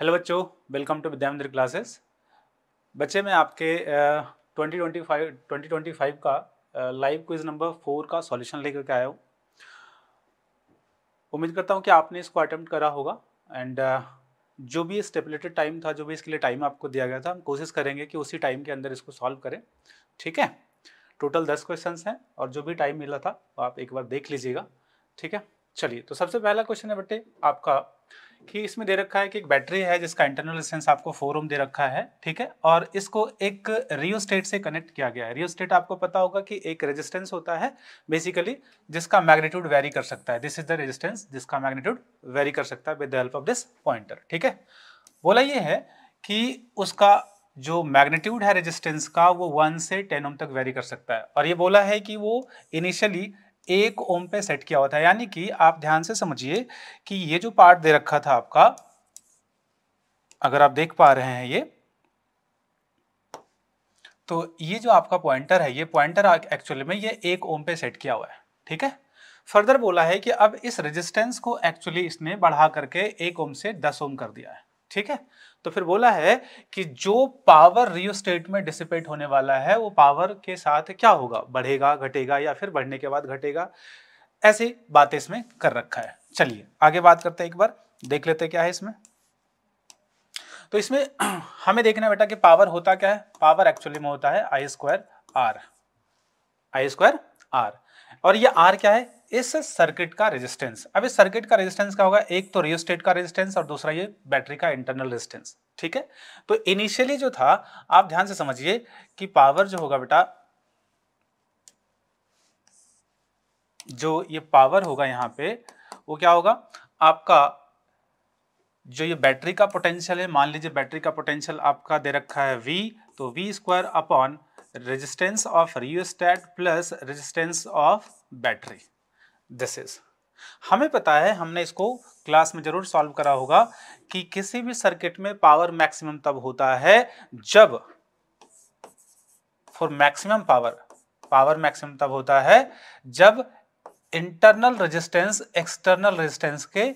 Hello बच्चों welcome to विद्यामंदिर classes बच्चे मैं आपके twenty twenty five twenty twenty five का लाइव क्विज नंबर फोर का सॉल्यूशन लेकर के आया हूँ उम्मीद करता हूँ कि आपने इसको अटैम्प्ट करा होगा एंड uh, जो भी स्टेपुलेटेड टाइम था जो भी इसके लिए टाइम आपको दिया गया था हम कोशिश करेंगे कि उसी टाइम के अंदर इसको सॉल्व करें ठीक है टोटल दस क्वेश्चन हैं और जो भी टाइम मिला था आप एक बार देख लीजिएगा ठीक है चलिए तो सबसे पहला क्वेश्चन है बटे आपका कि इसमें दे रखा है कि एक बैटरी है जिसका इंटरनल रेजिस्टेंस आपको फोर ओम दे रखा है ठीक है और इसको एक रियो स्टेट से कनेक्ट किया गया है रियो स्टेट आपको पता होगा कि एक रेजिस्टेंस होता है बेसिकली जिसका मैग्नीट्यूड वेरी कर सकता है दिस इज द रेजिस्टेंस जिसका मैग्नीट्यूड वेरी कर सकता है with the help of this pointer ठीक है बोला ये है कि उसका जो मैग्नीट्यूड है रेजिस्टेंस का वो वन से टेन ओम तक वेरी कर सकता है और ये बोला है कि वो इनिशियली एक ओम पे सेट किया हुआ था यानी कि आप ध्यान से समझिए कि ये जो पार्ट दे रखा था आपका अगर आप देख पा रहे हैं ये तो ये जो आपका पॉइंटर है ये पॉइंटर एक्चुअली में ये एक ओम पे सेट किया हुआ है ठीक है फर्दर बोला है कि अब इस रेजिस्टेंस को एक्चुअली इसने बढ़ा करके एक ओम से दस ओम कर दिया है ठीक है तो फिर बोला है कि जो पावर रियो स्टेट में डिसिपेट होने वाला है वो पावर के साथ क्या होगा बढ़ेगा घटेगा या फिर बढ़ने के बाद घटेगा ऐसी बातें इसमें कर रखा है चलिए आगे बात करते हैं एक बार देख लेते क्या है इसमें तो इसमें हमें देखना है बेटा कि पावर होता क्या है पावर एक्चुअली में होता है I square R I square R और ये आर क्या है इस सर्किट का रेजिस्टेंस अब इस सर्किट का रेजिस्टेंस क्या होगा एक तो रियोस्टेट का रेजिस्टेंस और दूसरा ये बैटरी का इंटरनल रेजिस्टेंस ठीक है तो इनिशियली जो था आप ध्यान से समझिए कि पावर जो होगा बेटा जो ये पावर होगा यहां पे वो क्या होगा आपका जो ये बैटरी का पोटेंशियल है मान लीजिए बैटरी का पोटेंशियल आपका दे रखा है वी तो V square upon resistance of rheostat plus resistance of battery this is हमें पता है हमने इसको क्लास में जरूर सॉल्व करा होगा कि किसी भी सर्किट में पावर मैक्सिमम तब होता है जब for maximum power power maximum तब होता है जब इंटरनल रेजिस्टेंस एक्सटर्नल रेजिस्टेंस के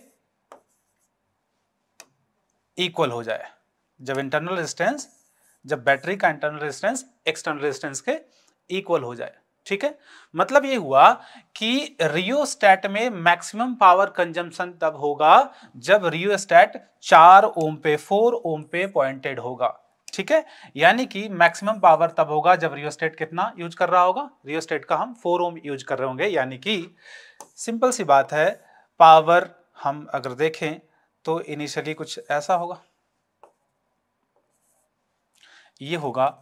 इक्वल हो जाए जब इंटरनल रेजिस्टेंस जब बैटरी का इंटरनल रेजिस्टेंस एक्सटर्नल रेजिस्टेंस के इक्वल हो जाए ठीक है मतलब ये हुआ कि रियोस्टैट में मैक्सिमम पावर कंजम्पशन तब होगा जब रियोस्टैट चार ओम पे फोर ओम पे पॉइंटेड होगा ठीक है यानी कि मैक्सिमम पावर तब होगा जब रियोस्टेट कितना यूज कर रहा होगा रियोस्टेट का हम फोर ओम यूज कर रहे होंगे यानी कि सिंपल सी बात है पावर हम अगर देखें तो इनिशियली कुछ ऐसा होगा ये होगा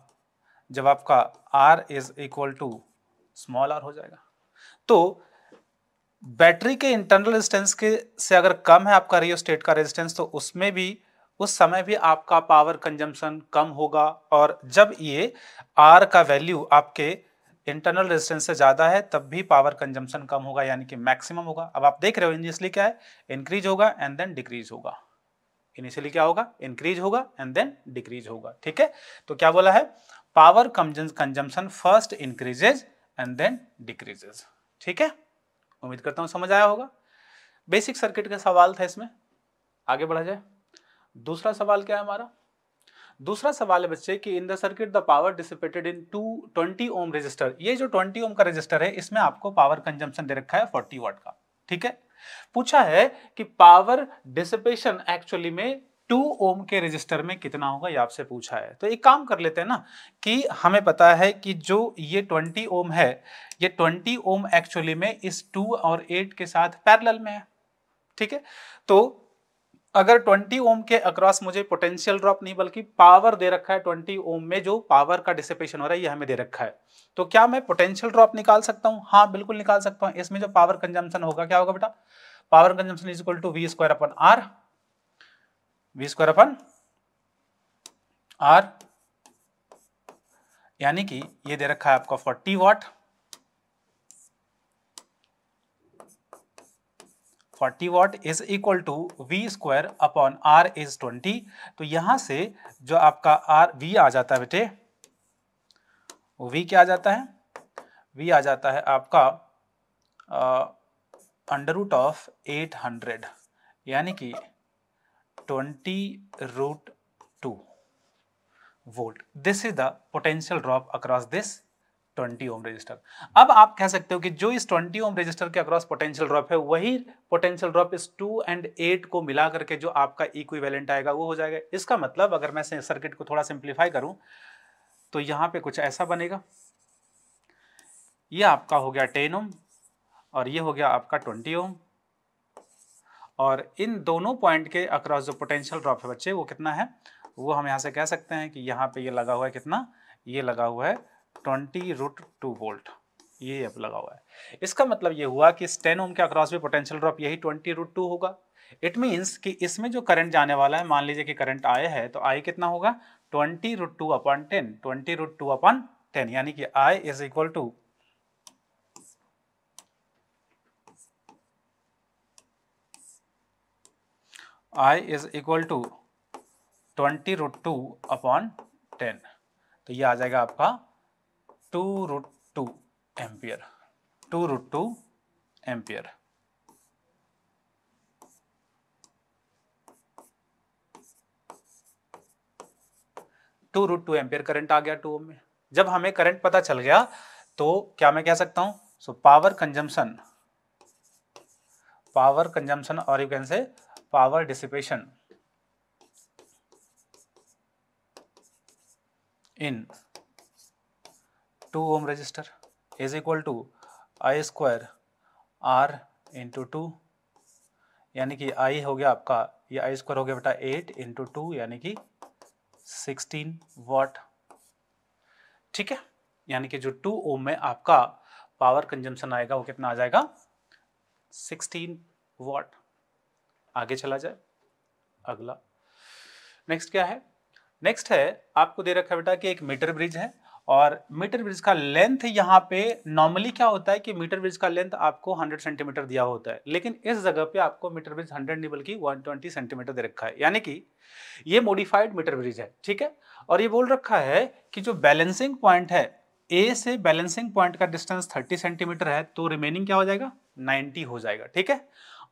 जब आपका R is equal to small R हो जाएगा तो बैटरी के इंटरनल रेजिस्टेंस के से अगर कम है आपका रियो स्टेट का रेजिस्टेंस तो उसमें भी उस समय भी आपका पावर कंजम्पशन कम होगा और जब ये आर का वैल्यू आपके इंटरनल रेजिस्टेंस से ज़्यादा है तब भी पावर कंजम्पशन कम होगा यानी कि मैक्सिमम होगा अब आप देख रहे हो इनिशियली क्या है इंक्रीज होगा एंड देन डिक्रीज होगा इनिशियली क्या होगा इंक्रीज होगा एंड देन डिक्रीज होगा ठीक है तो क्या बोला है power consumption first increases and then decreases ठीक है उम्मीद करता हूँ समझ आया होगा बेसिक सर्किट का सवाल था इसमें आगे बढ़ा जाए दूसरा सवाल क्या है हमारा दूसरा सवाल है बच्चे कि in the circuit the power dissipated in two twenty ohm resistor ये जो ट्वेंटी ओम का रजिस्टर है इसमें आपको पावर कंजम्पन दे रखा है फोर्टी वाट का ठीक है पूछा है कि पावर डिसिपेशन एक्चुअली में टू ओम के रजिस्टर में कितना होगा ये आपसे पूछा है तो एक काम कर लेते हैं ना कि हमें पता है कि जो ये ट्वेंटी ओम है ये ट्वेंटी ओम एक्चुअली में इस टू और एट के साथ पैरल में है ठीक है तो अगर 20 ओम के अक्रॉस मुझे पोटेंशियल ड्रॉप नहीं बल्कि पावर दे रखा है 20 ओम में जो पावर का डिसिपेशन हो रहा है ये हमें दे रखा है तो क्या मैं पोटेंशियल ड्रॉप निकाल सकता हूँ हाँ बिल्कुल निकाल सकता हूँ इसमें जो पावर कंजम्पशन होगा क्या होगा बेटा power consumption is equal to V square upon R V square upon R यानी कि ये दे रखा है आपका 40 watt 40 watt is equal to V square upon R is 20 तो यहां से जो आपका आर वी आ जाता है बेटे वी क्या आ जाता है वी आ जाता है आपका अंडर रूट ऑफ 800 यानी कि 20 root 2 volt this is the potential drop across this 20 ohm resistor अब आप कह सकते हो कि जो इस 20 ओम रेजिस्टर के अक्रॉस पोटेंशियल ड्रॉप है वही पोटेंशियल ड्रॉप इस 2 एंड 8 को मिला करके जो आपका इक्विवेलेंट आएगा वो हो जाएगा इसका मतलब अगर मैं सर्किट को थोड़ा सिंप्लीफाई करूं तो यहाँ पे कुछ ऐसा बनेगा ये आपका हो गया 10 ओम और ये हो गया आपका 20 ओम और इन दोनों पॉइंट के अक्रॉस जो पोटेंशियल ड्रॉप है बच्चे वो कितना है वो हम यहाँ से कह सकते हैं कि यहाँ पे ये लगा हुआ है कितना ये लगा हुआ है ट्वेंटी रूट टू वोल्ट ये अब लगा हुआ है इसका मतलब ये हुआ कि इस टेन ओम के अक्रॉस भी पोटेंशियल ड्रॉप यही ट्वेंटी रूट टू होगा इट मीन्स कि इसमें जो करंट जाने वाला है मान लीजिए कि करंट आया है तो आई कितना होगा twenty root two upon ten twenty root two upon ten यानी कि I is equal to i is equal to twenty root two upon ten तो ये आ जाएगा आपका two root two ampere two root two ampere two root two ampere current आ गया two में जब हमें करंट पता चल गया तो क्या मैं कह सकता हूं so power consumption power consumption और you can say power dissipation in two ohm resistor is equal to I square R into two यानी कि आई हो गया आपका ये आई स्क्वायर हो गया बेटा एट इंटू टू यानी कि सिक्सटीन वॉट ठीक है यानी कि जो टू ओम में आपका पावर कंजम्पशन आएगा वो कितना आ जाएगा सिक्सटीन वॉट आगे चला जाए अगला नेक्स्ट क्या है नेक्स्ट है आपको दे रखा है बेटा कि एक मीटर ब्रिज है और मीटर ब्रिज का लेंथ यहाँ पे नॉर्मली क्या होता है कि मीटर ब्रिज का लेंथ आपको 100 सेंटीमीटर दिया होता है लेकिन इस जगह पे आपको मीटर ब्रिज 100 नहीं बल्कि 120 सेंटीमीटर दे रखा है यानी कि ये मॉडिफाइड मीटर ब्रिज है ठीक है और ये बोल रखा है कि जो बैलेंसिंग पॉइंट है ए से बैलेंसिंग पॉइंट का डिस्टेंस थर्टी सेंटीमीटर है तो रिमेनिंग क्या हो जाएगा नाइनटी हो जाएगा ठीक है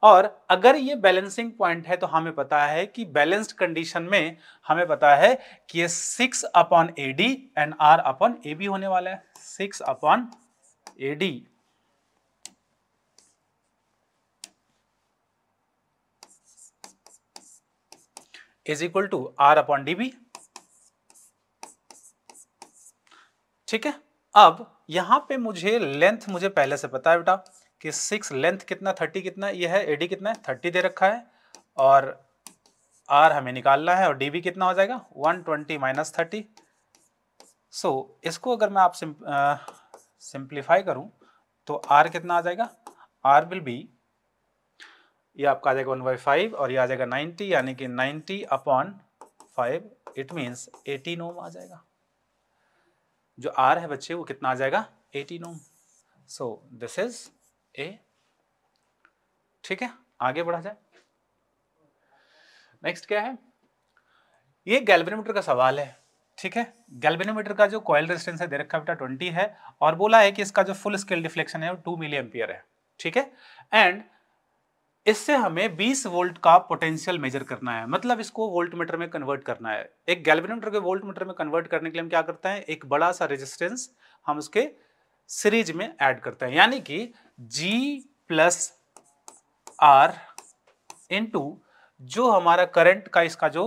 और अगर ये बैलेंसिंग पॉइंट है तो हमें पता है कि बैलेंस्ड कंडीशन में हमें पता है कि ये six upon A D and R upon A B होने वाला है six upon A D is equal to R upon D B ठीक है अब यहां पे मुझे लेंथ मुझे पहले से पता है बेटा कि सिक्स लेंथ कितना थर्टी कितना ये है एडी कितना है थर्टी दे रखा है और आर हमें निकालना है और डी बी कितना हो जाएगा one twenty minus thirty so इसको अगर मैं आप सिंप्लीफाई करूं तो आर कितना आ जाएगा आर विल बी ये आपका आ जाएगा वन बाई फाइव और ये आ जाएगा नाइन्टी यानी कि ninety upon five it means eighteen ohm आ जाएगा जो आर है बच्चे वो कितना आ जाएगा eighteen ohm so this is a ठीक है आगे बढ़ा जाए नेक्स्ट क्या है ये गैल्वेनोमीटर का सवाल है ठीक है गैल्वेनोमीटर का जो कॉयल रेजिस्टेंस है दे रखा बेटा ट्वेंटी है और बोला है कि इसका जो फुल स्केल डिफ्लेक्शन है वो टू मिली एम्पियर है ठीक है एंड इससे हमें 20 वोल्ट का पोटेंशियल मेजर करना है मतलब इसको वोल्ट मीटर में कन्वर्ट करना है एक गैल्वेनोमीटर के वोल्ट मीटर में कन्वर्ट करने के लिए हम क्या करते हैं एक बड़ा सा रेजिस्टेंस हम उसके सीरीज में ऐड करते हैं यानी कि G प्लस आर इंटू जो हमारा करंट का इसका जो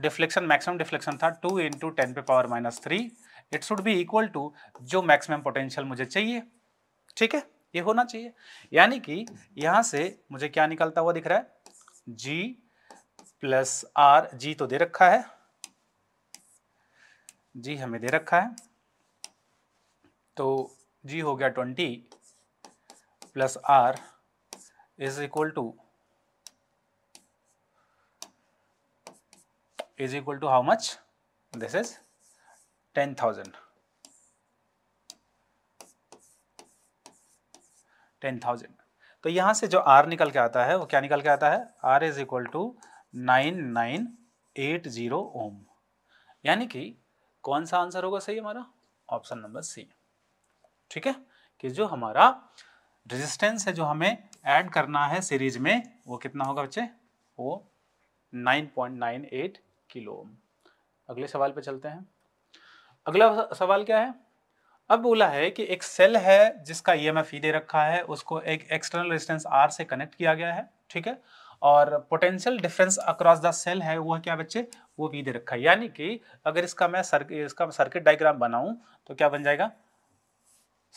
डिफ्लेक्शन मैक्सिमम डिफ्लेक्शन था टू इंटू टेन पे power minus three it should be equal to जो मैक्सिमम पोटेंशियल मुझे चाहिए ठीक है ये होना चाहिए यानी कि यहां से मुझे क्या निकलता हुआ दिख रहा है जी प्लस आर जी तो दे रखा है जी हमें दे रखा है तो जी हो गया twenty plus R is equal to is equal to how much this is ten thousand ten thousand तो यहां से जो आर निकल के आता है वो क्या निकल के आता है R is equal to nine nine eight zero ohm यानी कि कौन सा आंसर होगा सही हमारा ऑप्शन नंबर सी ठीक है कि जो हमारा रेजिस्टेंस है जो हमें ऐड करना है सीरीज में वो कितना होगा बच्चे वो 9.98 किलो ओम अगले सवाल पे चलते हैं अगला सवाल क्या है अब बोला है कि एक सेल है जिसका ई एम एफ ई दे रखा है उसको एक एक्सटर्नल रेजिस्टेंस आर से कनेक्ट किया गया है ठीक है और potential difference across the cell है वो है क्या बच्चे वो भी दे रखा है यानी कि अगर इसका मैं सर्किट इसका सर्किट डायग्राम बनाऊं तो क्या बन जाएगा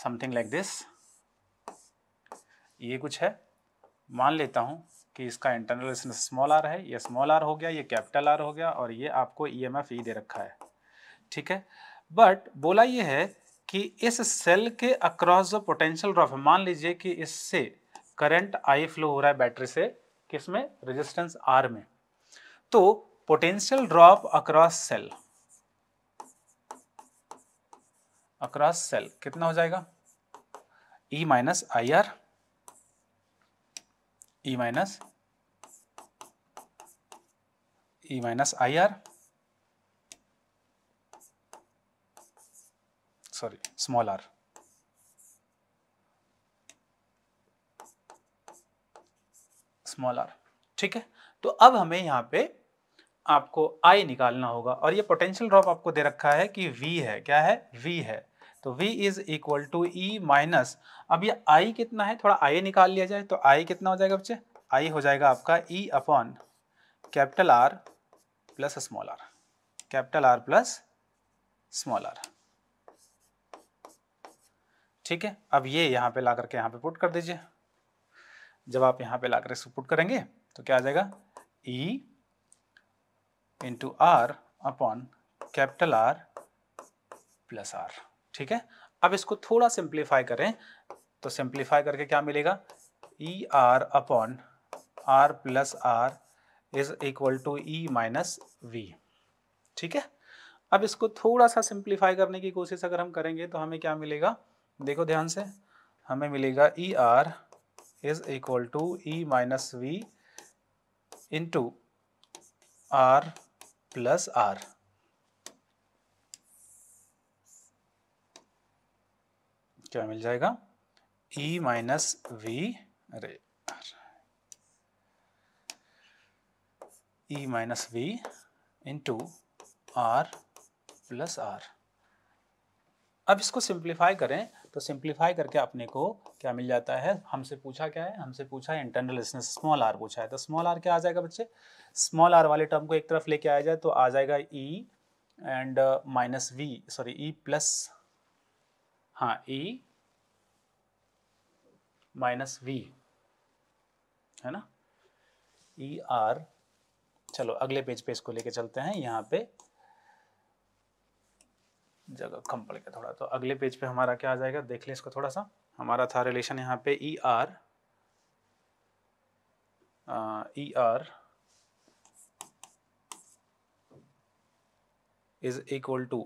समथिंग लाइक दिस ये कुछ है मान लेता हूँ कि इसका इंटरनल रेजिस्टेंस स्मॉल आर है ये स्मॉल आर हो गया ये कैपिटल आर हो गया और ये आपको ई एम एफ ई दे रखा है ठीक है बट बोला ये है कि इस सेल के अक्रॉस जो पोटेंशियल ड्रॉप है मान लीजिए कि इससे करंट आई फ्लो हो रहा है बैटरी से किसमें रेजिस्टेंस आर में तो potential drop across cell across cell कितना हो जाएगा E minus I R E minus E minus I R sorry small r small r ठीक है तो अब हमें यहां पे आपको आई निकालना होगा और ये पोटेंशियल ड्रॉप आपको दे रखा है कि वी है क्या है वी है तो V is equal to E minus अब ये I कितना है थोड़ा I निकाल लिया जाए तो I कितना हो जाएगा बच्चे I हो जाएगा आपका E upon capital R plus small r capital R plus small r ठीक है अब ये यहाँ पे ला करके यहाँ पे पुट कर दीजिए जब आप यहाँ पे ला कर इसको पुट करेंगे तो क्या आ जाएगा E into R upon capital R plus R ठीक है अब इसको थोड़ा सिंप्लीफाई करें तो सिंप्लीफाई करके क्या मिलेगा E R upon R plus R is equal to E minus V ठीक है अब इसको थोड़ा सा सिंप्लीफाई करने की कोशिश अगर हम करेंगे तो हमें क्या मिलेगा देखो ध्यान से हमें मिलेगा E R is equal to E minus V into R plus R क्या मिल जाएगा ई माइनस वी रे E minus V into R plus R अब इसको सिंप्लीफाई करें तो सिंप्लीफाई करके अपने को क्या मिल जाता है हमसे पूछा क्या है हमसे पूछा है इंटरनल रेजिस्टेंस स्मॉल आर पूछा है तो स्मॉल आर क्या आ जाएगा बच्चे स्मॉल आर वाले टर्म को एक तरफ लेके आया जाए तो आ जाएगा E and minus V sorry E plus हाँ ई माइनस वी है ना ई e आर चलो अगले पेज पे इसको लेके चलते हैं यहाँ पे जगह कम पड़ गया थोड़ा तो अगले पेज पे हमारा क्या आ जाएगा देख ले इसको थोड़ा सा हमारा था रिलेशन यहाँ पे E R E R is equal to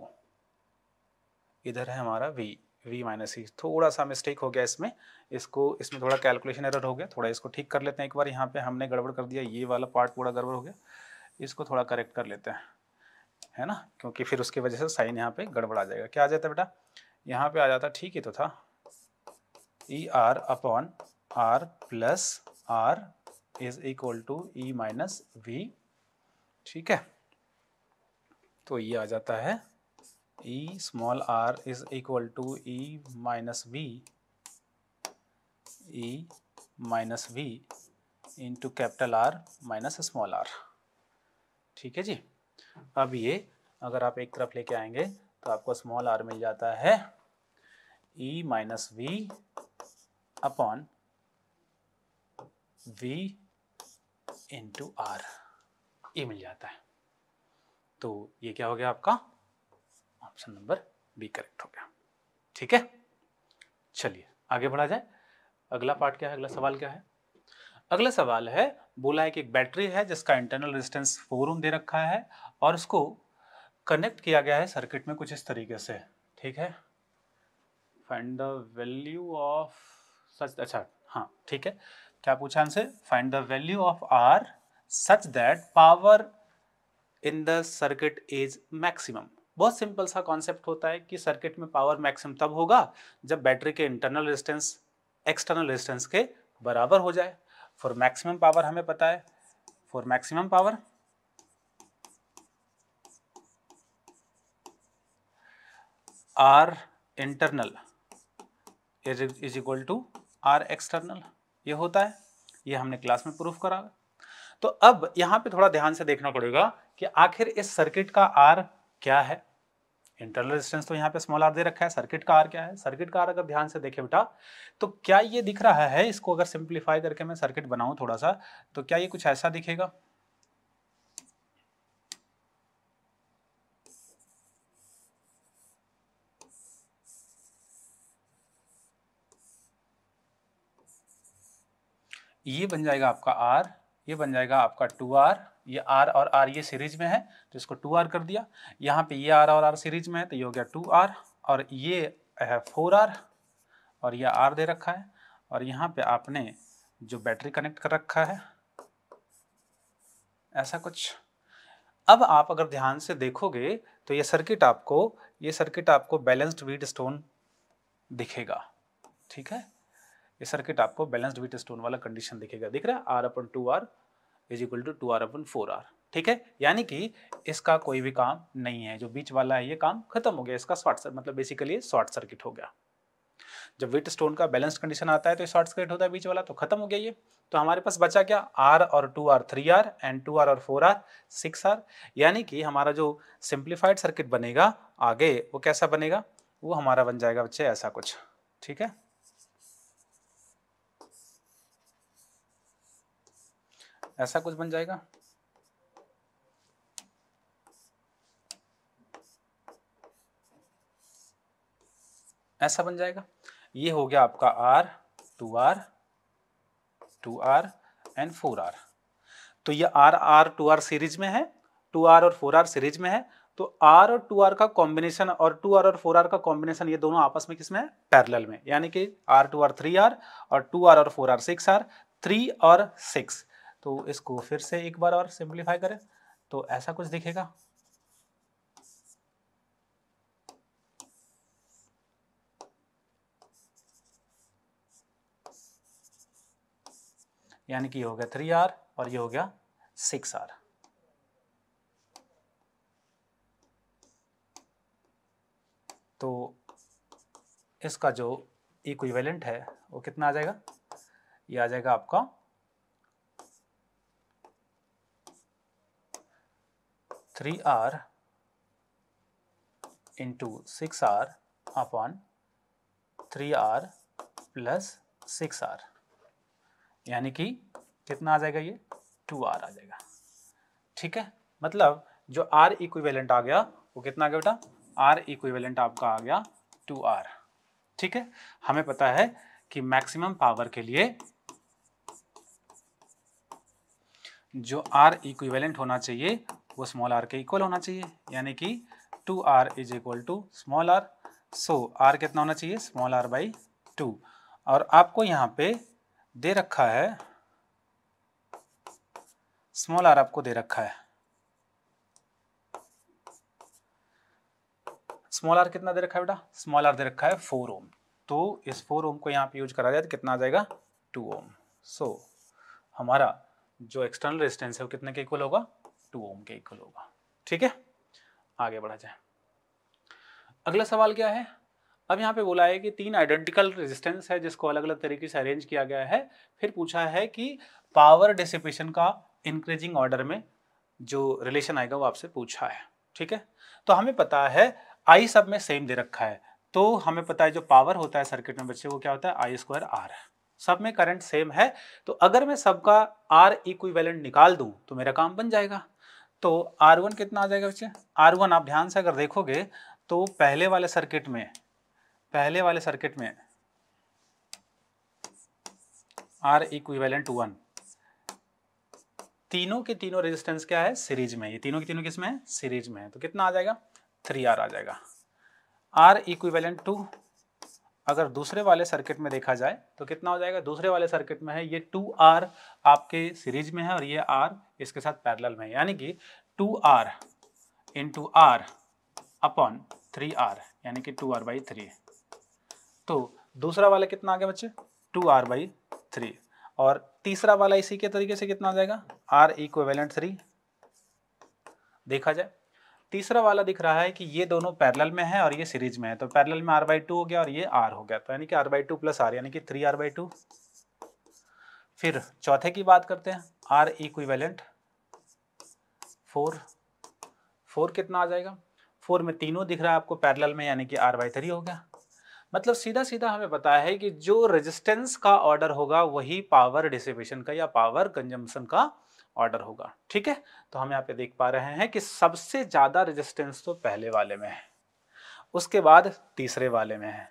इधर है हमारा V v minus E e। थोड़ा सा मिस्टेक हो गया इसमें इसको इसमें थोड़ा कैलकुलेशन एरर हो गया थोड़ा इसको ठीक कर लेते हैं एक बार यहाँ पे हमने गड़बड़ कर दिया ये वाला पार्ट पूरा गड़बड़ हो गया इसको थोड़ा करेक्ट कर लेते हैं है ना क्योंकि फिर उसकी वजह से साइन यहाँ पे गड़बड़ आ जाएगा क्या आ जाता है बेटा यहाँ पे आ जाता ठीक ही तो था E R upon R plus R is equal to E minus V ठीक है तो ये आ जाता है E small r is equal to E minus V E minus V into capital R minus small r ठीक है जी अब ये अगर आप एक तरफ लेके आएंगे तो आपको स्मॉल आर मिल जाता है E minus V upon V into R E मिल जाता है तो ये क्या हो गया आपका ऑप्शन नंबर बी करेक्ट हो गया ठीक है चलिए आगे बढ़ा जाए अगला पार्ट क्या है अगला सवाल क्या है अगला सवाल है बोला है कि एक बैटरी है जिसका इंटरनल रेजिस्टेंस फोर ओम दे रखा है और उसको कनेक्ट किया गया है सर्किट में कुछ इस तरीके से ठीक है find the value of such अच्छा हाँ ठीक है क्या पूछा हमसे find the value of R such that power in the circuit is maximum बहुत सिंपल सा कॉन्सेप्ट होता है कि सर्किट में पावर मैक्सिमम तब होगा जब बैटरी के इंटरनल रेजिस्टेंस एक्सटर्नल रेजिस्टेंस के बराबर हो जाए फॉर मैक्सिमम पावर हमें पता है for maximum power R internal is equal to R external ये होता है ये हमने क्लास में प्रूफ करा तो अब यहां पे थोड़ा ध्यान से देखना पड़ेगा कि आखिर इस सर्किट का आर क्या है इंटरनल रेजिस्टेंस तो यहाँ पे स्मॉल आर दे रखा है सर्किट का आर क्या है सर्किट का आर अगर ध्यान से देखें बेटा तो क्या ये दिख रहा है इसको अगर सिंप्लीफाई करके मैं सर्किट बनाऊँ थोड़ा सा तो क्या ये कुछ ऐसा दिखेगा ये बन जाएगा आपका R, ये बन जाएगा आपका 2R, ये आर और आर ये सीरीज में है तो इसको टू आर कर दिया यहाँ पे ये आर और आर सीरीज में है तो ये हो गया टू आर और ये है फोर आर और ये आर दे रखा है और यहाँ पे आपने जो बैटरी कनेक्ट कर रखा है ऐसा कुछ अब आप अगर ध्यान से देखोगे तो ये सर्किट आपको ये सर्किट आपको बैलेंस्ड वीट स्टोन दिखेगा ठीक है ये सर्किट आपको बैलेंस्ड वीट स्टोन वाला कंडीशन दिखेगा दिख रहा है R upon two R is equal to two R upon four R ठीक है यानी कि इसका कोई भी काम नहीं है जो बीच वाला है ये काम खत्म हो गया इसका शॉर्ट सर्किट मतलब बेसिकली शॉर्ट सर्किट हो गया जब विट स्टोन का बैलेंस कंडीशन आता है तो शॉर्ट सर्किट होता है बीच वाला तो खत्म हो गया ये तो हमारे पास बचा क्या आर और two R three R and two R और फोर आर सिक्स आर यानी कि हमारा जो सिंप्लीफाइड सर्किट बनेगा आगे वो कैसा बनेगा वो हमारा बन जाएगा बच्चे ऐसा कुछ ठीक है ऐसा कुछ बन जाएगा ऐसा बन जाएगा ये हो गया आपका R two R two R and four R तो ये R R two R series में है टू आर और फोर आर सीरीज में है तो आर और टू आर का कॉम्बिनेशन और टू आर और फोर आर का कॉम्बिनेशन ये दोनों आपस में किसमें है पैरेलल में यानी कि R two R three R और टू आर और four R six R three और सिक्स तो इसको फिर से एक बार और सिंप्लीफाई करें तो ऐसा कुछ दिखेगा यानी कि हो गया थ्री आर और ये हो गया सिक्स आर तो इसका जो इक्विवेलेंट है वो कितना आ जाएगा ये आ जाएगा आपका three R into six R upon three R plus six R यानी कि कितना आ जाएगा ये टू आर आ जाएगा ठीक है मतलब जो आर इक्विवेलेंट आ गया वो कितना आ गया बेटा आर इक्विवेलेंट आपका आ गया टू आर ठीक है हमें पता है कि मैक्सिमम पावर के लिए जो आर इक्विवेलेंट होना चाहिए वो स्मॉल आर के इक्वल होना चाहिए यानी कि two R is equal to small R so R कितना होना चाहिए स्मॉल आर बाई टू और आपको यहाँ पे दे रखा है स्मॉल आर आपको दे रखा है स्मॉल आर कितना दे रखा है बेटा स्मॉल आर दे रखा है फोर ओम तो इस फोर ओम को यहाँ पे यूज करा जाए तो कितना आ जाएगा टू ओम सो so, हमारा जो एक्सटर्नल रेजिस्टेंस है वो कितने के इक्वल होगा टू ओम के इक्वल होगा ठीक है आगे बढ़ा जाए अगला सवाल क्या है अब यहाँ पे बोला है कि तीन आइडेंटिकल रेजिस्टेंस है जिसको अलग अलग तरीके से अरेंज किया गया है फिर पूछा है कि पावर डिसिपेशन का इंक्रीजिंग ऑर्डर में जो रिलेशन आएगा वो आपसे पूछा है ठीक है तो हमें पता है आई सब में सेम दे रखा है तो हमें पता है जो पावर होता है सर्किट में बच्चे वो क्या होता है आई स्क्वायर आर सब में करंट सेम है तो अगर मैं सबका आर इक्विवेलेंट निकाल दूं तो मेरा काम बन जाएगा तो R1 कितना आ जाएगा बच्चे R1 आप ध्यान से अगर देखोगे तो पहले वाले सर्किट में पहले वाले सर्किट में R इक्विवेलेंट टू वन तीनों के तीनों रेजिस्टेंस क्या है सीरीज में ये तीनों के तीनों किसमें है सीरीज में है तो कितना आ जाएगा थ्री आर आ जाएगा आर इक्विवेलेंट टू अगर दूसरे वाले सर्किट में देखा जाए तो कितना हो जाएगा दूसरे वाले सर्किट में है ये टू आर आपके सीरीज में है और ये आर इसके साथ पैरेलल में है यानी कि two R two R upon three R यानी कि टू आर बाई थ्री तो दूसरा वाला कितना आ गया बच्चे टू आर बाई थ्री और तीसरा वाला इसी के तरीके से कितना आ जाएगा आर इक्वेलेंट थ्री देखा जाए तीसरा वाला दिख रहा है कि ये दोनों पैरेलल में है और ये सीरीज में है तो पैरेलल में आर बाई टू हो गया और ये आर हो गया तो यानी कि R by two plus R यानी कि थ्री आर बाई टू फिर चौथे की बात करते हैं आर इक्विवेलेंट फोर फोर कितना आ जाएगा फोर में तीनों दिख रहा है आपको पैरेलल में यानी कि आर बाई थ्री हो गया मतलब सीधा सीधा हमें पता है कि जो रेजिस्टेंस का ऑर्डर होगा वही पावर डिसिपेशन का या पावर कंजम्पशन का ऑर्डर होगा ठीक है तो हम यहाँ पे देख पा रहे हैं कि सबसे ज़्यादा रेजिस्टेंस तो पहले वाले में है उसके बाद तीसरे वाले में है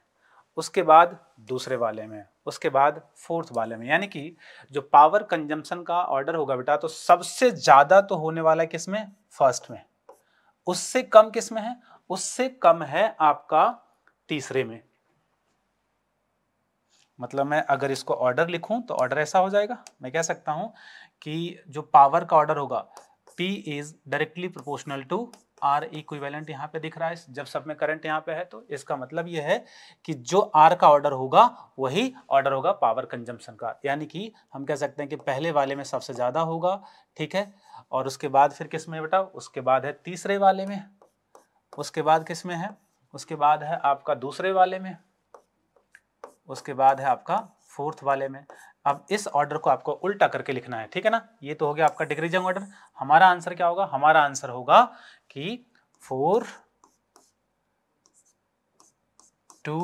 उसके बाद दूसरे वाले में उसके बाद फोर्थ वाले में यानी कि जो पावर कंजम्पशन का ऑर्डर होगा बेटा तो सबसे ज़्यादा तो होने वाला है किस में फर्स्ट में उससे कम किस में है उससे कम है आपका तीसरे में मतलब मैं अगर इसको ऑर्डर लिखूं तो ऑर्डर ऐसा हो जाएगा मैं कह सकता हूं कि जो पावर का ऑर्डर होगा P is directly proportional to R equivalent यहाँ पे दिख रहा है जब सब में करंट यहाँ पे है तो इसका मतलब यह है कि जो R का ऑर्डर होगा वही ऑर्डर होगा पावर कंजम्पशन का यानी कि हम कह सकते हैं कि पहले वाले में सबसे ज़्यादा होगा ठीक है और उसके बाद फिर किस में बेटा उसके बाद है तीसरे वाले में उसके बाद किस में है उसके बाद है आपका दूसरे वाले में उसके बाद है आपका फोर्थ वाले में अब इस ऑर्डर को आपको उल्टा करके लिखना है ठीक है ना ये तो हो गया आपका डिग्री ऑर्डर हमारा आंसर क्या होगा हमारा आंसर होगा कि four two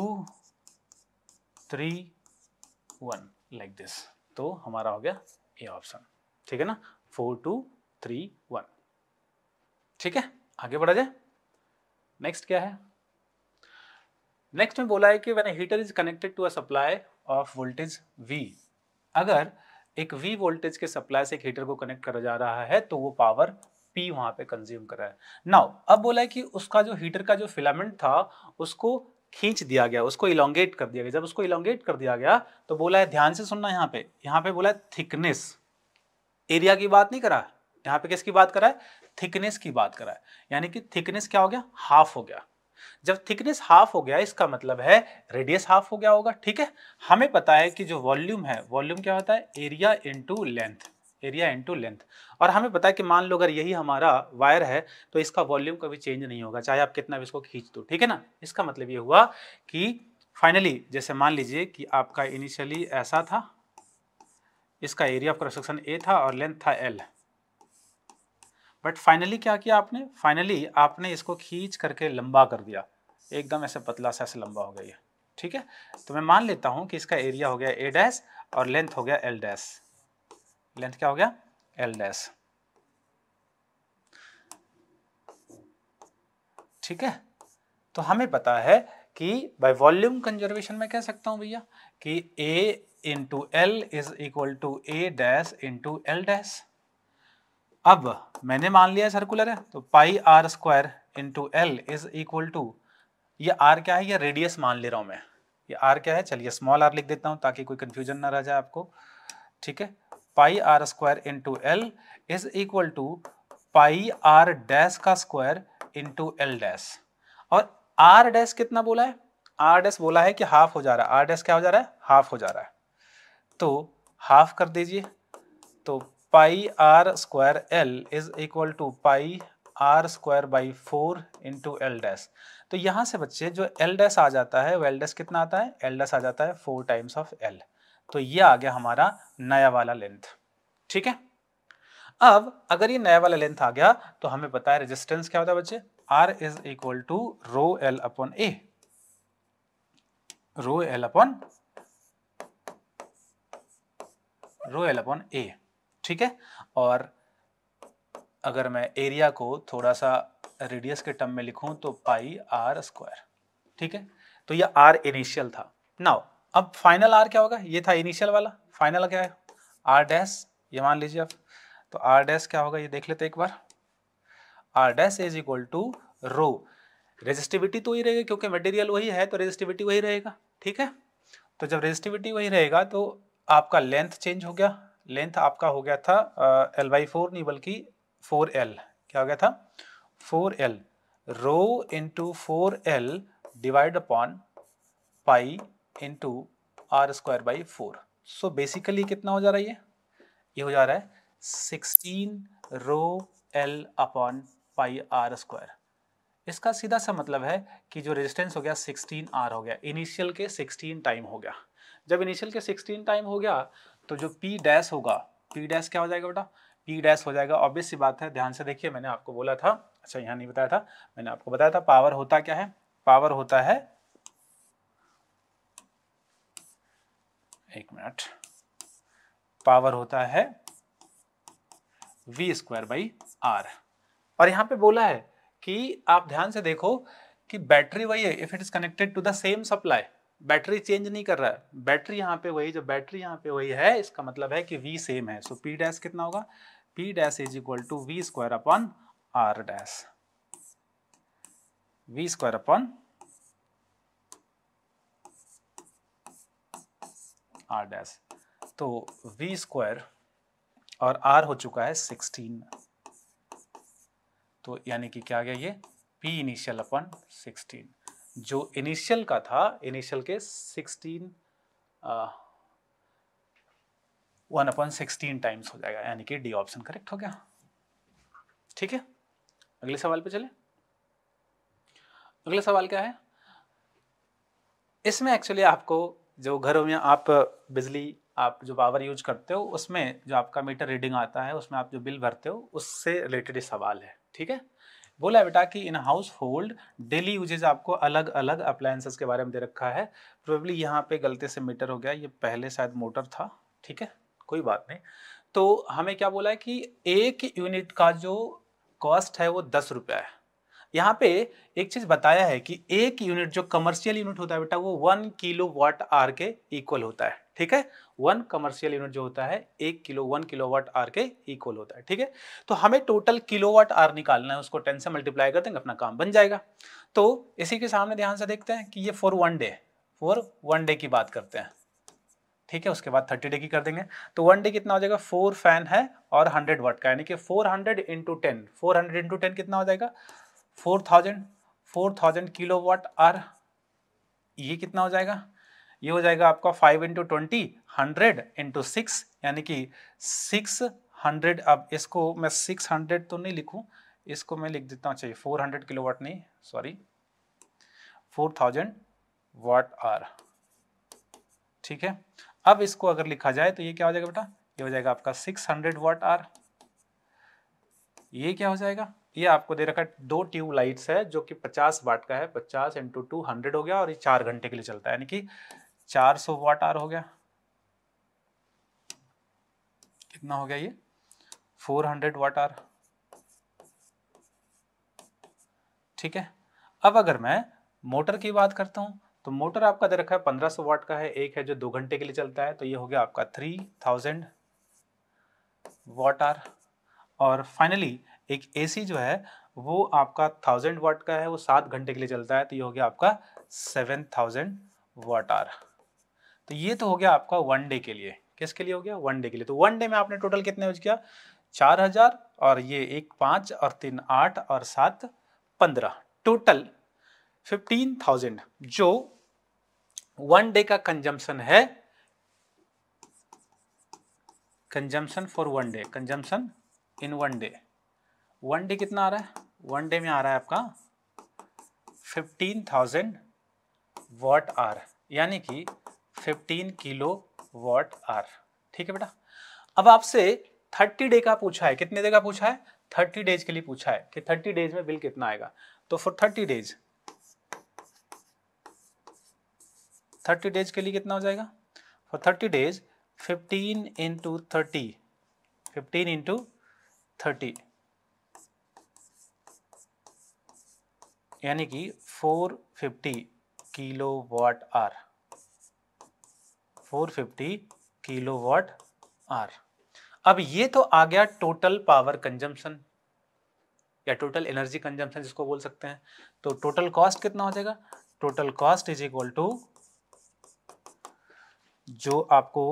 three one like this तो हमारा हो गया ए ऑप्शन ठीक है ना फोर टू थ्री वन ठीक है आगे बढ़ा जाए नेक्स्ट क्या है नेक्स्ट में बोला है कि when heater is connected to a supply of voltage V अगर एक वी वोल्टेज के सप्लाई से एक हीटर को कनेक्ट करा जा रहा है तो वो पावर पी वहां पे कंज्यूम करा है नाउ अब बोला है कि उसका जो हीटर का जो फिलामेंट था उसको खींच दिया गया उसको इलांगेट कर दिया गया जब उसको इलांगेट कर दिया गया तो बोला है ध्यान से सुनना यहाँ पे यहाँ पे बोला है थिकनेस एरिया की बात नहीं करा यहाँ पे किसकी बात करा है थिकनेस की बात करा है यानी कि थिकनेस क्या हो गया हाफ हो गया जब थिकनेस हाफ हो गया इसका मतलब है रेडियस हाफ हो गया होगा ठीक है हमें पता है कि जो वॉल्यूम है वॉल्यूम क्या होता है area into length area into length और हमें पता है कि मान लो अगर यही हमारा वायर है तो इसका वॉल्यूम कभी चेंज नहीं होगा चाहे आप कितना भी इसको खींच दो ठीक है ना इसका मतलब ये हुआ कि फाइनली जैसे मान लीजिए कि आपका इनिशियली ऐसा था इसका एरिया ऑफ कंस्ट्रक्शन ए था और लेंथ था एल बट फाइनली क्या किया आपने फाइनली आपने इसको खींच करके लंबा कर दिया एकदम ऐसे पतला सा ऐसे लंबा हो गया ये ठीक है तो मैं मान लेता हूँ कि इसका एरिया हो गया ए डैश और लेंथ हो गया एल डैश लेंथ क्या हो गया एल डैश ठीक है तो हमें पता है कि बाय वॉल्यूम कंजर्वेशन में कह सकता हूं भैया कि A into L is equal to A dash into L dash अब मैंने मान लिया सर्कुलर है तो pi R square into L is equal to ये आर क्या है ये रेडियस मान ले रहा हूँ मैं ये आर क्या है चलिए स्मॉल आर लिख देता हूँ ताकि कोई कन्फ्यूजन ना रह जाए आपको ठीक है pi R square into L is equal to pi R dash का स्क्वायर इंटू एल डैश और आर डैश कितना बोला है आर डैश बोला है कि हाफ हो जा रहा है आर डैश क्या हो जा रहा है हाफ हो जा रहा है तो हाफ कर दीजिए तो pi R square L is equal to pi R square by four into L dash तो यहाँ से बच्चे जो एल डैस आ जाता है वो एल डैस कितना आता है एल डैस आ जाता है फोर टाइम्स ऑफ एल तो ये आ गया हमारा नया वाला लेंथ ठीक है अब अगर ये नया वाला लेंथ आ गया तो हमें पता है रेजिस्टेंस क्या होता है बच्चे R is equal to rho L upon A rho L upon rho L upon A ठीक है और अगर मैं एरिया को थोड़ा सा रेडियस के टर्म में लिखूं तो पाई आर स्क्वायर ठीक है तो ये आर इनिशियल था नाउ अब फाइनल आर क्या होगा ये था इनिशियल वाला फाइनल क्या है आर डैश ये मान लीजिए आप तो आर डैश क्या होगा ये देख लेते एक बार R dash is equal to rho resistivity तो वही रहेगी क्योंकि मटेरियल वही है तो रेजिस्टिविटी वही रहेगा ठीक है तो जब रेजिस्टिविटी वही रहेगा तो आपका लेंथ चेंज हो गया लेंथ आपका हो गया था एल बाई फोर नहीं बल्कि फोर एल क्या हो गया था four L rho into four L divide upon pi into R square by four so basically कितना हो जा रहा है ये ये हो जा रहा है sixteen rho L upon pi R square इसका सीधा सा मतलब है कि जो रेजिस्टेंस हो गया सिक्सटीन आर हो गया इनिशियल के सिक्सटीन टाइम हो गया जब इनिशियल के सिक्सटीन टाइम हो गया तो जो पी डैश होगा पी डैश क्या हो जाएगा बेटा पी डैश हो जाएगा ऑब्वियस सी बात है ध्यान से देखिए मैंने आपको बोला था अच्छा यहाँ नहीं बताया था मैंने आपको बताया था पावर होता क्या है पावर होता है एक मिनट पावर होता है वी स्क्वायर बाई आर और यहाँ पे बोला है कि आप ध्यान से देखो कि बैटरी वही है if it is connected to the same supply battery change नहीं कर रहा है बैटरी यहाँ पे वही जो बैटरी यहाँ पे वही है इसका मतलब है कि वी सेम है सो पी डैश कितना होगा P dash is equal to V square upon R dash V square upon R dash तो वी स्क्वायर और आर हो चुका है सिक्सटीन तो यानी कि क्या आ गया ये पी इनिशियल अपॉन सिक्सटीन जो इनिशियल का था इनिशियल के sixteen one upon sixteen times हो जाएगा यानी कि डी ऑप्शन करेक्ट हो गया ठीक है अगले सवाल पे चले अगला सवाल क्या है इसमें एक्चुअली आपको जो घरों में आप बिजली आप जो पावर यूज करते हो उसमें जो आपका मीटर रीडिंग आता है उसमें आप जो बिल भरते हो उससे रिलेटेड सवाल है ठीक है बोला है बेटा कि in household daily usages आपको अलग अलग अप्लायंसेस के बारे में दे रखा है प्रोबेबली यहाँ पे गलती से मीटर हो गया ये पहले शायद मोटर था ठीक है कोई बात नहीं तो हमें क्या बोला है कि एक यूनिट का जो कॉस्ट है वो दस रुपया है यहाँ पे एक चीज़ बताया है कि एक यूनिट जो कमर्शियल यूनिट होता है बेटा वो वन किलो वाट आर के इक्वल होता है ठीक है वन कमर्शियल यूनिट जो होता है एक kilo one kilowatt hour के इक्वल होता है ठीक है तो हमें टोटल किलो वाट आर निकालना है उसको टेन से मल्टीप्लाई कर देंगे अपना काम बन जाएगा तो इसी के सामने ध्यान से देखते हैं कि ये for one day for one day की बात करते हैं ठीक है उसके बाद थर्टी डे की कर देंगे तो वन डे कितना हो जाएगा फोर फैन है और हंड्रेड वाट का यानी कि four hundred into ten four hundred into ten कितना हो जाएगा four thousand four thousand kilowatt hour ये कितना हो जाएगा ये हो जाएगा आपका five into twenty hundred into six यानी कि सिक्स हंड्रेड अब इसको मैं सिक्स हंड्रेड तो नहीं लिखूं इसको मैं लिख देता हूं चाहिए फोर हंड्रेड किलो वाट नहीं sorry four thousand watt hour ठीक है अब इसको अगर लिखा जाए तो ये क्या हो जाएगा बेटा ये हो जाएगा आपका सिक्स हंड्रेड वाट आर ये क्या हो जाएगा ये आपको दे रखा है दो ट्यूब लाइट्स है जो कि 50 वाट का है 50 इंटू टू हंड्रेड हो गया और ये चार घंटे के लिए चलता है यानी कि चार सौ वाट आर हो गया कितना हो गया ये फोर हंड्रेड वाट आर ठीक है अब अगर मैं मोटर की बात करता हूं तो मोटर आपका दे रखा है पंद्रह सौ वाट का है एक है जो दो घंटे के लिए चलता है तो ये हो गया आपका थ्री थाउजेंड वाट आर और फाइनली एक एसी जो है वो आपका थाउजेंड वाट का है वो सात घंटे के लिए चलता है तो ये हो गया आपका सेवन थाउजेंड वाट आर तो ये तो हो गया आपका वन डे के लिए किसके लिए हो गया वन डे के लिए तो वन डे में आपने टोटल कितने यूज किया चार हजार और ये एक पाँच और तीन आठ और सात पंद्रह टोटल फिफ्टीन थाउजेंड जो वन डे का कंजम्पशन है consumption for one day consumption in one day one day कितना आ रहा है वन डे में आ रहा है आपका फिफ्टीन थाउजेंड वॉट आर यानी कि 15 किलो वॉट आर ठीक है बेटा अब आपसे 30 डे का पूछा है कितने डे का पूछा है 30 डेज के लिए पूछा है कि 30 डेज में बिल कितना आएगा तो फॉर 30 डेज 30 डेज के लिए कितना हो जाएगा for 30 days 15 into thirty fifteen into thirty यानी कि 450 kilo watt hour 450 kilowatt hour अब ये तो आ गया टोटल पावर कंजम्पशन या टोटल एनर्जी कंजम्पशन जिसको बोल सकते हैं तो टोटल कॉस्ट कितना हो जाएगा total cost is equal to जो आपको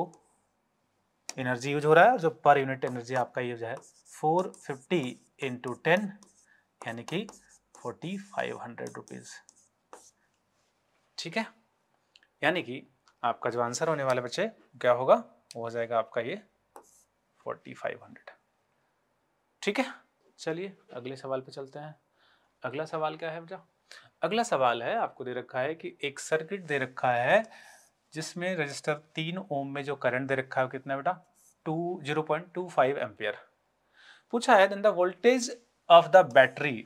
एनर्जी यूज हो रहा है और जो पर यूनिट एनर्जी आपका यूज है 450 फिफ्टी इंटू टेन यानी कि फोर्टी फाइव हंड्रेड रुपीज़ ठीक है यानी कि आपका जो आंसर होने वाला बच्चे क्या होगा वो हो जाएगा आपका ये फोर्टी फाइव हंड्रेड ठीक है चलिए अगले सवाल पे चलते हैं अगला सवाल क्या है बच्चा अगला सवाल है आपको दे रखा है कि एक सर्किट दे रखा है जिसमें रजिस्टर तीन ओम में जो करंट दे रखा है कितना बेटा two zero point two five ampere पूछा है then the voltage of the battery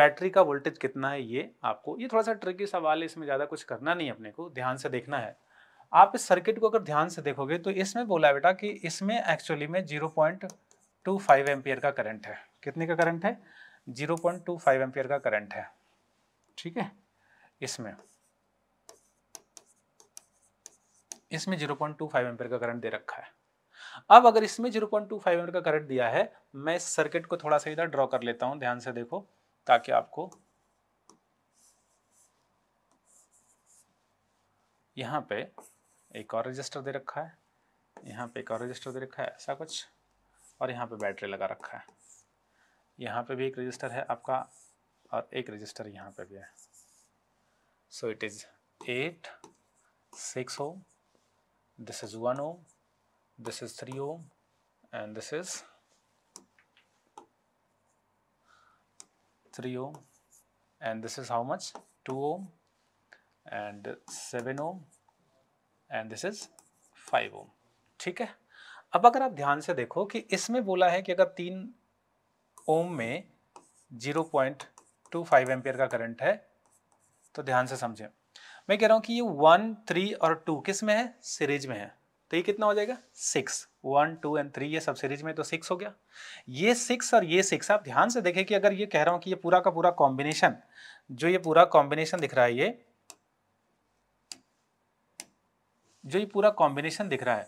battery का वोल्टेज कितना है ये आपको ये थोड़ा सा ट्रिकी सवाल है इसमें ज़्यादा कुछ करना नहीं अपने को ध्यान से देखना है आप इस सर्किट को अगर ध्यान से देखोगे तो इसमें बोला है बेटा कि इसमें एक्चुअली में zero point two five ampere का करंट है कितने का करंट है zero point two five ampere का करंट है ठीक है इसमें इसमें zero point two five ampere का करंट दे रखा है अब अगर इसमें zero point two five ampere का करंट दिया है मैं इस सर्किट को थोड़ा सा इधर ड्रॉ कर लेता हूँ ध्यान से देखो ताकि आपको यहाँ पे एक और रजिस्टर दे रखा है यहाँ पे एक और रजिस्टर दे रखा है ऐसा कुछ और यहाँ पे बैटरी लगा रखा है यहाँ पे भी एक रजिस्टर है आपका और एक रजिस्टर यहाँ पे भी है so it is eight six ohm this is one ohm this is three ohm and this is three ohm and this is how much two ohm and seven ohm and this is five ohm ठीक है अब अगर आप ध्यान से देखो कि इसमें बोला है कि अगर तीन ओम में zero point two five ampere का करंट है तो ध्यान से समझें मैं कह रहा हूँ कि ये वन थ्री और टू किस में है सीरीज में है तो ये कितना हो जाएगा six one two and three ये सब सीरीज में तो सिक्स हो गया ये सिक्स और ये सिक्स आप ध्यान से देखें कि अगर ये कह रहा हूँ कि ये पूरा का पूरा कॉम्बिनेशन जो ये पूरा कॉम्बिनेशन दिख रहा है ये जो ये पूरा कॉम्बिनेशन दिख रहा है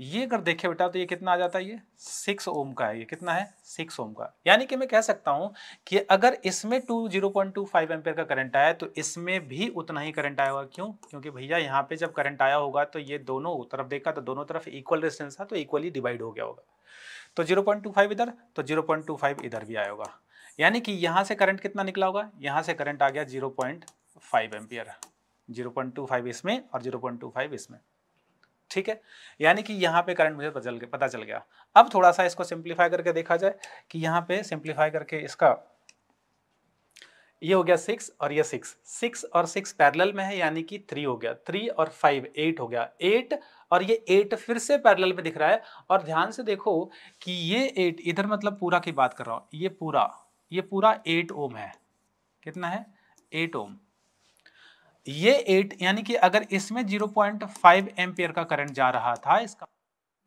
ये अगर देखे बेटा तो ये कितना आ जाता है ये सिक्स ओम का है ये कितना है सिक्स ओम का यानी कि मैं कह सकता हूँ कि अगर इसमें two zero point two five ampere का करंट आया तो इसमें भी उतना ही करंट आया होगा क्यों क्योंकि भैया यहाँ पे जब करंट आया होगा तो ये दोनों तरफ देखा तो दोनों तरफ इक्वल रेस्टेंस था तो इक्वली डिवाइड हो गया होगा तो जीरो पॉइंट टू फाइव इधर तो जीरो पॉइंट टू फाइव इधर भी आया होगा यानी कि यहाँ से करंट कितना निकला होगा यहाँ से करंट आ गया जीरो पॉइंट फाइव 0.25 इसमें और 0.25 इसमें ठीक है यानी कि यहाँ पे करंट मुझे पता चल गया अब थोड़ा सा इसको सिंप्लीफाई करके देखा जाए कि यहाँ पे सिंप्लीफाई करके इसका ये हो गया सिक्स और ये सिक्स सिक्स और सिक्स पैरेलल में है यानी कि थ्री हो गया थ्री और फाइव एट हो गया एट और ये एट फिर से पैरेलल में दिख रहा है और ध्यान से देखो कि ये एट इधर मतलब पूरा की बात कर रहा हूँ ये पूरा ये पूरा एट ओम है कितना है एट ओम ये एट यानी कि अगर इसमें जीरो पॉइंट फाइव एम्पियर का करंट जा रहा था इसका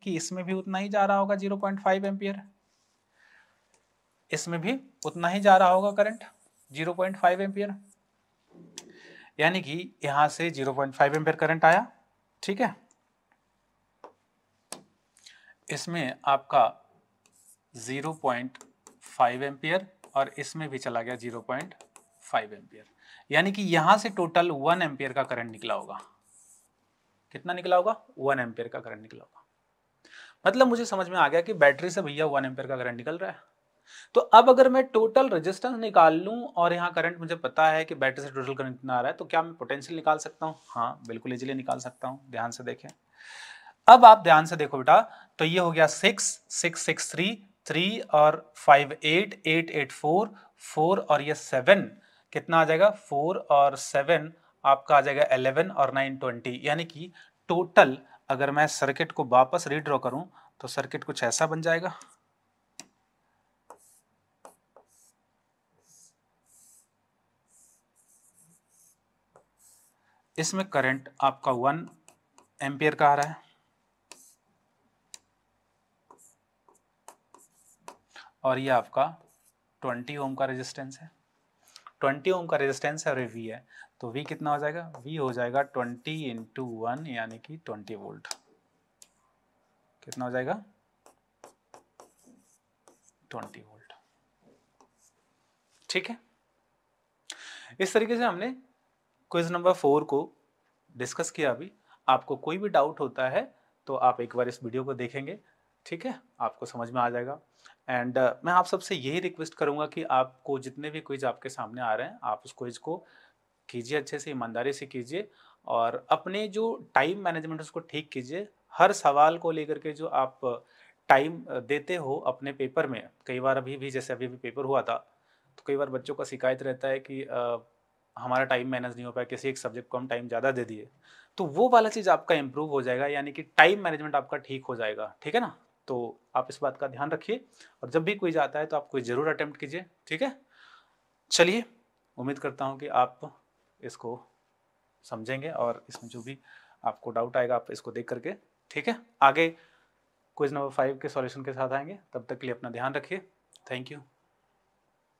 कि इसमें भी उतना ही जा रहा होगा जीरो पॉइंट फाइव एम्पियर इसमें भी उतना ही जा रहा होगा current zero point five ampere यानी कि यहां से zero point five ampere current आया ठीक है इसमें आपका जीरो पॉइंट फाइव एम्पियर और इसमें भी चला गया जीरो पॉइंट फाइव एम्पियर यानी कि यहां से टोटल वन एम्पियर का करंट निकला होगा कितना निकला होगा वन एम्पियर का करंट निकला होगा मतलब मुझे समझ में आ गया कि बैटरी से भैया वन एम्पियर का करंट निकल रहा है तो अब अगर मैं टोटल रेजिस्टेंस निकाल लूँ और यहाँ करंट मुझे पता है कि बैटरी से टोटल करंट कितना आ रहा है तो क्या मैं पोटेंशियल निकाल सकता हूँ हाँ बिल्कुल इजिली निकाल सकता हूँ ध्यान से देखें अब आप ध्यान से देखो बेटा तो ये हो गया six six six three three और five eight eight eight four four और ये सेवन कितना आ जाएगा फोर और सेवन आपका आ जाएगा एलेवन और नाइन ट्वेंटी यानी कि टोटल अगर मैं सर्किट को वापस रीड्रॉ करूं तो सर्किट कुछ ऐसा बन जाएगा इसमें करंट आपका वन एम्पियर का आ रहा है और ये आपका ट्वेंटी ओम का रेजिस्टेंस है ट्वेंटी ओम का रेजिस्टेंस है और वी है तो वी कितना हो जाएगा वी हो जाएगा ट्वेंटी इंटू वन यानी कि ट्वेंटी वोल्ट कितना हो जाएगा ट्वेंटी वोल्ट ठीक है इस तरीके से हमने क्विज नंबर फोर को डिस्कस किया अभी आपको कोई भी डाउट होता है तो आप एक बार इस वीडियो को देखेंगे ठीक है आपको समझ में आ जाएगा एंड uh, मैं आप सबसे यही रिक्वेस्ट करूँगा कि आपको जितने भी क्विज आपके सामने आ रहे हैं आप उस क्विज को कीजिए अच्छे से ईमानदारी से कीजिए और अपने जो टाइम मैनेजमेंट उसको ठीक कीजिए हर सवाल को लेकर के जो आप टाइम देते हो अपने पेपर में कई बार अभी भी जैसे अभी भी पेपर हुआ था तो कई बार बच्चों का शिकायत रहता है कि आ, हमारा टाइम मैनेज नहीं हो पाया किसी एक सब्जेक्ट को हम टाइम ज़्यादा दे दिए तो वो वाला चीज़ आपका इम्प्रूव हो जाएगा यानी कि टाइम मैनेजमेंट आपका ठीक हो जाएगा ठीक है ना तो आप इस बात का ध्यान रखिए और जब भी कोई जाता है तो आप कोई ज़रूर अटैम्प्ट कीजिए ठीक है चलिए उम्मीद करता हूँ कि आप इसको समझेंगे और इसमें जो भी आपको डाउट आएगा आप इसको देख करके ठीक है आगे क्वेश्चन नंबर फाइव के सॉल्यूशन के साथ आएंगे तब तक के लिए अपना ध्यान रखिए थैंक यू